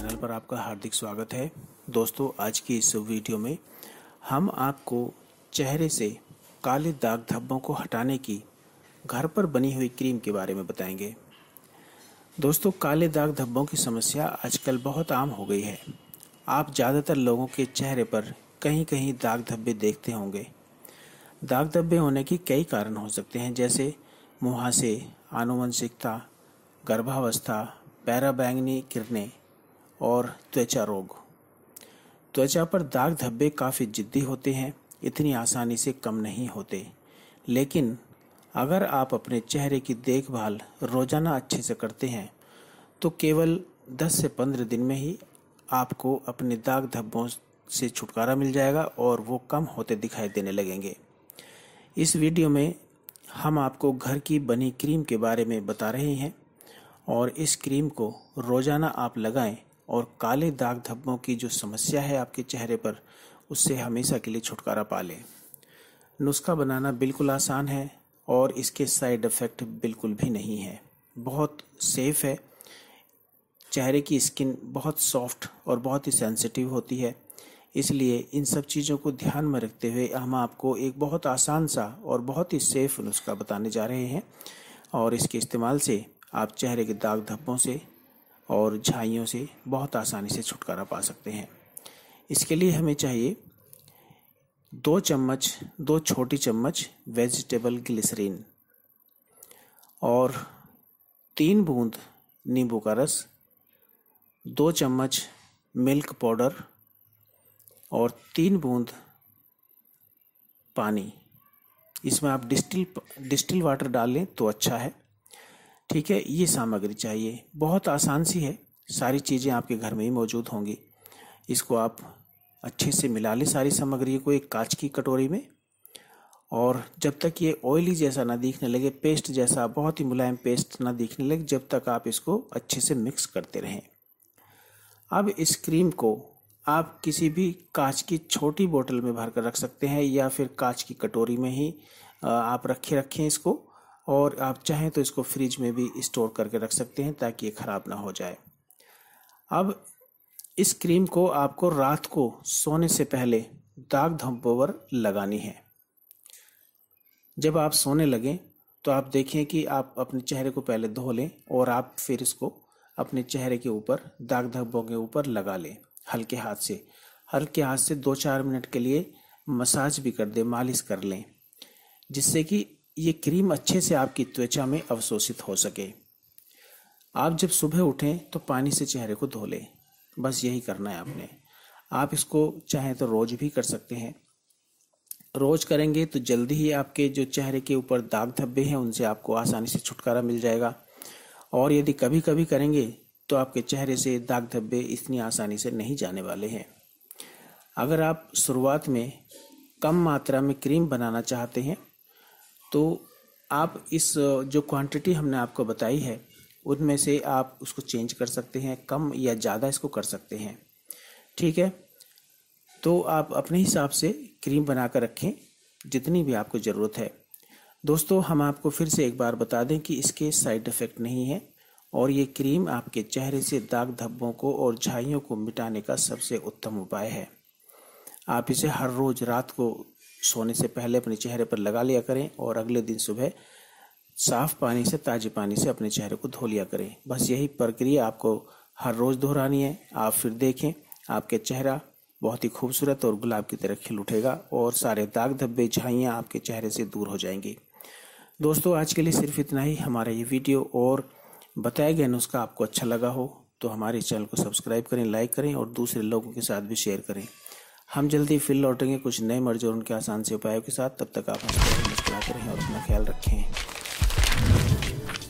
channel पर आपका हार्दिक स्वागत है दोस्तों आज की इस वीडियो में हम आपको चेहरे से काले दाग धब्बों को हटाने की घर पर बनी हुई क्रीम के बारे में बताएंगे दोस्तों काले दाग धब्बों की समस्या आजकल बहुत आम हो गई है आप ज़्यादातर लोगों के चेहरे पर कहीं कहीं दाग धब्बे देखते होंगे दाग धब्बे होने के कई कारण हो सकते हैं जैसे मुहासे आनुवंशिकता गर्भावस्था पैराबैंगनी किरणें और त्वचा रोग त्वचा पर दाग धब्बे काफ़ी जिद्दी होते हैं इतनी आसानी से कम नहीं होते लेकिन अगर आप अपने चेहरे की देखभाल रोज़ाना अच्छे से करते हैं तो केवल 10 से 15 दिन में ही आपको अपने दाग धब्बों से छुटकारा मिल जाएगा और वो कम होते दिखाई देने लगेंगे इस वीडियो में हम आपको घर की बनी क्रीम के बारे में बता रहे हैं और इस क्रीम को रोज़ाना आप लगाएं और काले दाग धब्बों की जो समस्या है आपके चेहरे पर उससे हमेशा के लिए छुटकारा पा लें नुस्खा बनाना बिल्कुल आसान है और इसके साइड इफ़ेक्ट बिल्कुल भी नहीं है बहुत सेफ़ है चेहरे की स्किन बहुत सॉफ्ट और बहुत ही सेंसिटिव होती है इसलिए इन सब चीज़ों को ध्यान में रखते हुए हम आपको एक बहुत आसान सा और बहुत ही सेफ़ नुस्खा बताने जा रहे हैं और इसके इस्तेमाल से आप चेहरे के दाग धब्बों से और झाइयों से बहुत आसानी से छुटकारा पा सकते हैं इसके लिए हमें चाहिए दो चम्मच दो छोटी चम्मच वेजिटेबल ग्लिसरीन और तीन बूंद नींबू का रस दो चम्मच मिल्क पाउडर और तीन बूंद पानी इसमें आप डिस्टिल डिस्टिल वाटर डाल लें तो अच्छा है ठीक है ये सामग्री चाहिए बहुत आसान सी है सारी चीज़ें आपके घर में ही मौजूद होंगी इसको आप अच्छे से मिला लें सारी सामग्री को एक कांच की कटोरी में और जब तक ये ऑयली जैसा ना दिखने लगे पेस्ट जैसा बहुत ही मुलायम पेस्ट ना दिखने लगे जब तक आप इसको अच्छे से मिक्स करते रहें अब इस क्रीम को आप किसी भी कांच की छोटी बोतल में भर कर रख सकते हैं या फिर कांच की कटोरी में ही आप रखे रखें इसको और आप चाहें तो इसको फ्रिज में भी स्टोर करके रख सकते हैं ताकि ये ख़राब ना हो जाए अब इस क्रीम को आपको रात को सोने से पहले दाग पर लगानी है जब आप सोने लगें तो आप देखें कि आप अपने चेहरे को पहले धो लें और आप फिर इसको अपने चेहरे के ऊपर दाग धब्बों के ऊपर लगा लें हल्के हाथ से हल्के हाथ से दो चार मिनट के लिए मसाज भी कर दें मालिश कर लें जिससे कि ये क्रीम अच्छे से आपकी त्वचा में अवशोषित हो सके आप जब सुबह उठें तो पानी से चेहरे को धो लें बस यही करना है आपने आप इसको चाहें तो रोज भी कर सकते हैं रोज करेंगे तो जल्दी ही आपके जो चेहरे के ऊपर दाग धब्बे हैं उनसे आपको आसानी से छुटकारा मिल जाएगा और यदि कभी कभी करेंगे तो आपके चेहरे से दाग धब्बे इतनी आसानी से नहीं जाने वाले हैं अगर आप शुरुआत में कम मात्रा में क्रीम बनाना चाहते हैं तो आप इस जो क्वांटिटी हमने आपको बताई है उनमें से आप उसको चेंज कर सकते हैं कम या ज़्यादा इसको कर सकते हैं ठीक है तो आप अपने हिसाब से क्रीम बना कर रखें जितनी भी आपको ज़रूरत है दोस्तों हम आपको फिर से एक बार बता दें कि इसके साइड इफ़ेक्ट नहीं है और ये क्रीम आपके चेहरे से दाग धब्बों को और झाइयों को मिटाने का सबसे उत्तम उपाय है आप इसे हर रोज़ रात को सोने से पहले अपने चेहरे पर लगा लिया करें और अगले दिन सुबह साफ पानी से ताजे पानी से अपने चेहरे को धो लिया करें बस यही प्रक्रिया आपको हर रोज़ दोहरानी है आप फिर देखें आपके चेहरा बहुत ही खूबसूरत और गुलाब की तरह खिल उठेगा और सारे दाग धब्बे झाइयाँ आपके चेहरे से दूर हो जाएंगी दोस्तों आज के लिए सिर्फ इतना ही हमारा ये वीडियो और बताया गया नुस्खा आपको अच्छा लगा हो तो हमारे चैनल को सब्सक्राइब करें लाइक करें और दूसरे लोगों के साथ भी शेयर करें हम जल्दी फिर लौटेंगे कुछ नए मर्ज और उनके आसान से उपायों के साथ तब तक आप हंसते रहें मुस्कुराते रहें और अपना ख्याल रखें